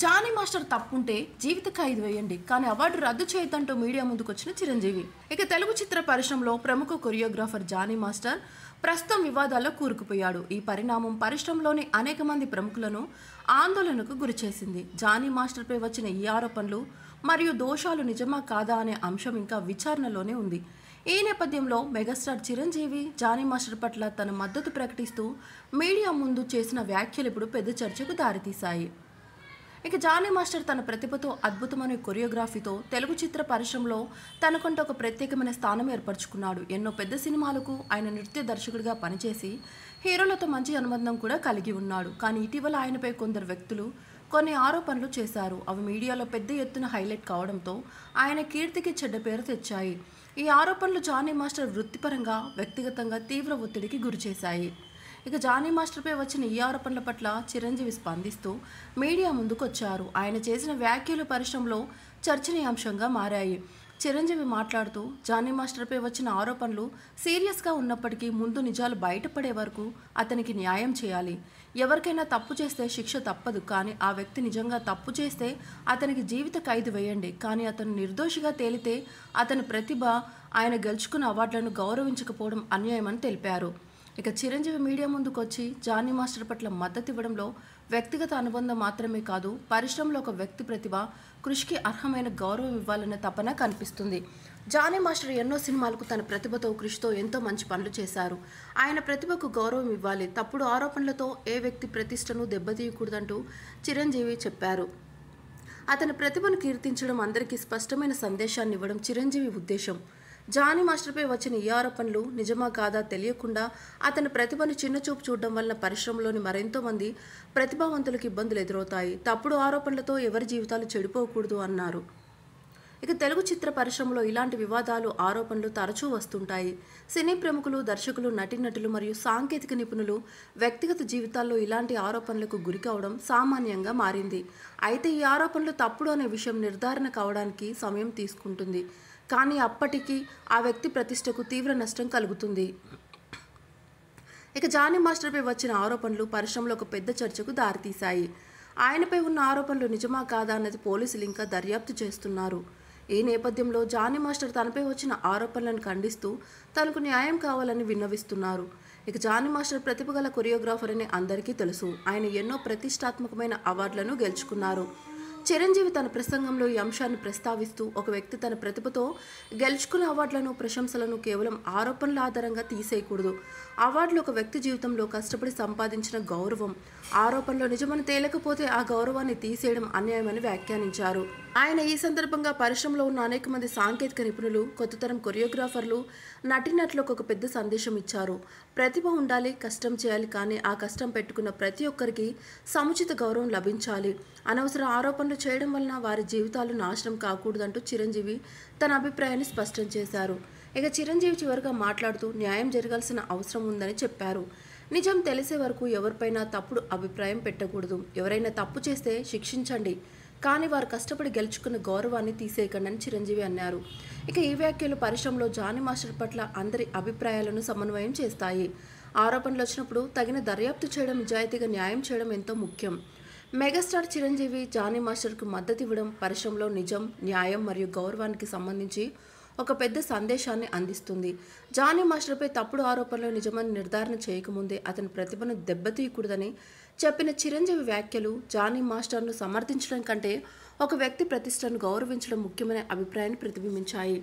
Johnny master తప్పుంటే జీవిత ఖైదు వేయండి కానీ అవార్డు రద్దు చేయొద్దంటూ మీడియా ముందుకు వచ్చిన చిరంజీవి ఇక తెలుగు చిత్ర పరిశ్రమలో ప్రముఖ కొరియోగ్రాఫర్ జానీ మాస్టర్ ప్రస్తుతం వివాదాల్లో కూరుకుపోయాడు ఈ పరిణామం పరిశ్రమలోని అనేక మంది ప్రముఖులను ఆందోళనకు గురిచేసింది జానీ మాస్టర్పై వచ్చిన ఈ ఆరోపణలు మరియు దోషాలు నిజమా కాదా అనే అంశం ఇంకా విచారణలోనే ఉంది ఈ నేపథ్యంలో మెగాస్టార్ చిరంజీవి జానీ మాస్టర్ పట్ల తన మద్దతు ప్రకటిస్తూ మీడియా ముందు చేసిన వ్యాఖ్యలు ఇప్పుడు పెద్ద చర్చకు దారితీశాయి ఇక జానీ మాస్టర్ తన ప్రతిభతో అద్భుతమైన కొరియోగ్రఫీతో తెలుగు చిత్ర పరిశ్రమలో తనకంటూ ఒక ప్రత్యేకమైన స్థానం ఏర్పరచుకున్నాడు ఎన్నో పెద్ద సినిమాలకు ఆయన నృత్య దర్శకుడిగా పనిచేసి హీరోలతో మంచి అనుబంధం కూడా కలిగి ఉన్నాడు కానీ ఇటీవల ఆయనపై కొందరు వ్యక్తులు కొన్ని ఆరోపణలు చేశారు అవి మీడియాలో పెద్ద ఎత్తున హైలైట్ కావడంతో ఆయన కీర్తికి చెడ్డ పేరు తెచ్చాయి ఈ ఆరోపణలు జానీ మాస్టర్ వృత్తిపరంగా వ్యక్తిగతంగా తీవ్ర ఒత్తిడికి గురిచేశాయి ఇక జానీ మాస్టర్పై వచ్చిన ఈ ఆరోపణల పట్ల చిరంజీవి స్పందిస్తూ మీడియా ముందుకొచ్చారు ఆయన చేసిన వ్యాఖ్యలు పరిశ్రమలో చర్చనీయాంశంగా మారాయి చిరంజీవి మాట్లాడుతూ జానీ మాస్టర్పై వచ్చిన ఆరోపణలు సీరియస్గా ఉన్నప్పటికీ ముందు నిజాలు బయటపడే వరకు అతనికి న్యాయం చేయాలి ఎవరికైనా తప్పు చేస్తే శిక్ష తప్పదు కానీ ఆ వ్యక్తి నిజంగా తప్పు చేస్తే అతనికి జీవిత ఖైదు వేయండి కానీ అతను నిర్దోషిగా తేలితే అతని ప్రతిభ ఆయన గెలుచుకున్న అవార్డులను గౌరవించకపోవడం అన్యాయమని తెలిపారు ఇక చిరంజీవి మీడియా ముందుకు వచ్చి జానీ మాస్టర్ పట్ల మద్దతు ఇవ్వడంలో వ్యక్తిగత అనుబంధం మాత్రమే కాదు పరిశ్రమలో ఒక వ్యక్తి ప్రతిభ కృషికి అర్హమైన గౌరవం ఇవ్వాలనే తపన కనిపిస్తుంది జానీ మాస్టర్ ఎన్నో సినిమాలకు తన ప్రతిభతో కృషితో ఎంతో మంచి పనులు చేశారు ఆయన ప్రతిభకు గౌరవం ఇవ్వాలి తప్పుడు ఆరోపణలతో ఏ వ్యక్తి ప్రతిష్టను దెబ్బతీయకూడదంటూ చిరంజీవి చెప్పారు అతని ప్రతిభను కీర్తించడం అందరికీ స్పష్టమైన సందేశాన్ని ఇవ్వడం చిరంజీవి ఉద్దేశం జానీ మాస్టర్పై వచ్చిన ఈ ఆరోపణలు నిజమా కాదా తెలియకుండా అతని ప్రతిభను చిన్నచూపు చూడడం వలన పరిశ్రమలోని మరెంతో మంది ప్రతిభావంతులకు ఇబ్బందులు ఎదురవుతాయి తప్పుడు ఆరోపణలతో ఎవరి జీవితాలు చెడిపోకూడదు అన్నారు ఇక తెలుగు చిత్ర పరిశ్రమలో ఇలాంటి వివాదాలు ఆరోపణలు తరచూ వస్తుంటాయి సినీ ప్రముఖులు దర్శకులు నటీనటులు మరియు సాంకేతిక నిపుణులు వ్యక్తిగత జీవితాల్లో ఇలాంటి ఆరోపణలకు గురి కావడం సామాన్యంగా మారింది అయితే ఈ ఆరోపణలు తప్పుడు అనే విషయం నిర్ధారణ కావడానికి సమయం తీసుకుంటుంది కానీ అప్పటికీ ఆ వ్యక్తి ప్రతిష్టకు తీవ్ర నష్టం కలుగుతుంది ఇక జానీ మాస్టర్పై వచ్చిన ఆరోపణలు పరిశ్రమలో ఒక పెద్ద చర్చకు దారితీశాయి ఆయనపై ఉన్న ఆరోపణలు నిజమా కాదా అన్నది పోలీసులు ఇంకా దర్యాప్తు చేస్తున్నారు ఈ నేపథ్యంలో జానీ మాస్టర్ తనపై వచ్చిన ఆరోపణలను ఖండిస్తూ తనకు న్యాయం కావాలని విన్నవిస్తున్నారు ఇక జానీ మాస్టర్ ప్రతిభ గల కొరియోగ్రాఫర్ అని అందరికీ తెలుసు ఆయన ఎన్నో ప్రతిష్టాత్మకమైన అవార్డులను గెలుచుకున్నారు చిరంజీవి తన ప్రసంగంలో ఈ అంశాన్ని ప్రస్తావిస్తూ ఒక వ్యక్తి తన ప్రతిభతో గెలుచుకున్న అవార్డులను ప్రశంసలను కేవలం ఆరోపణల ఆధారంగా తీసేయకూడదు అవార్డులు ఒక వ్యక్తి జీవితంలో కష్టపడి సంపాదించిన గౌరవం ఆరోపణలు నిజమని తేలకపోతే ఆ గౌరవాన్ని తీసేయడం అన్యాయమని వ్యాఖ్యానించారు ఆయన ఈ సందర్భంగా పరిశ్రమలో ఉన్న అనేక మంది సాంకేతిక నిపుణులు కొత్త తరం కొరియోగ్రాఫర్లు నటినట్లకు ఒక పెద్ద సందేశం ఇచ్చారు ప్రతిభ ఉండాలి కష్టం చేయాలి కానీ ఆ కష్టం పెట్టుకున్న ప్రతి ఒక్కరికి సముచిత గౌరవం లభించాలి అనవసర ఆరోపణలు చేయడం వలన వారి జీవితాలు నాశనం కాకూడదంటూ చిరంజీవి తన అభిప్రాయాన్ని స్పష్టం చేశారు ఇక చిరంజీవి చివరిగా మాట్లాడుతూ న్యాయం జరగాల్సిన అవసరం ఉందని చెప్పారు నిజం తెలిసే వరకు ఎవరిపైనా తప్పుడు అభిప్రాయం పెట్టకూడదు ఎవరైనా తప్పు చేస్తే శిక్షించండి కానీ వారు కష్టపడి గెలుచుకున్న గౌరవాన్ని తీసేయకండి అని చిరంజీవి అన్నారు ఇక ఈ వ్యాఖ్యలు పరిశ్రమలో జానీ మాస్టర్ పట్ల అందరి అభిప్రాయాలను సమన్వయం చేస్తాయి ఆరోపణలు వచ్చినప్పుడు తగిన దర్యాప్తు చేయడం నిజాయితీగా న్యాయం చేయడం ఎంతో ముఖ్యం మెగాస్టార్ చిరంజీవి జానీ మాస్టర్కు మద్దతు ఇవ్వడం పరిశ్రమలో నిజం న్యాయం మరియు గౌరవానికి సంబంధించి ఒక పెద్ద సందేశాన్ని అందిస్తుంది జానీ మాస్టర్పై తప్పుడు ఆరోపణలు నిజమని నిర్ధారణ చేయకముందే అతని ప్రతిభను దెబ్బతీయకూడదని చెప్పిన చిరంజీవి వ్యాఖ్యలు జానీ మాస్టర్ను సమర్థించడం కంటే ఒక వ్యక్తి ప్రతిష్టను గౌరవించడం ముఖ్యమైన అభిప్రాయాన్ని ప్రతిబింబించాయి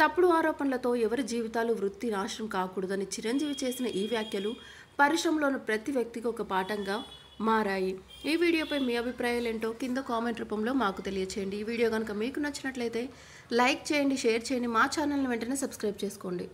తప్పుడు ఆరోపణలతో ఎవరి జీవితాలు వృత్తి నాశనం కాకూడదని చిరంజీవి చేసిన ఈ వ్యాఖ్యలు పరిశ్రమలోని ప్రతి వ్యక్తికి ఒక పాఠంగా మారాయి ఈ వీడియోపై మీ అభిప్రాయాలు ఏంటో కింద కామెంట్ రూపంలో మాకు తెలియచేయండి ఈ వీడియో కనుక మీకు నచ్చినట్లయితే లైక్ చేయండి షేర్ చేయండి మా ఛానల్ని వెంటనే సబ్స్క్రైబ్ చేసుకోండి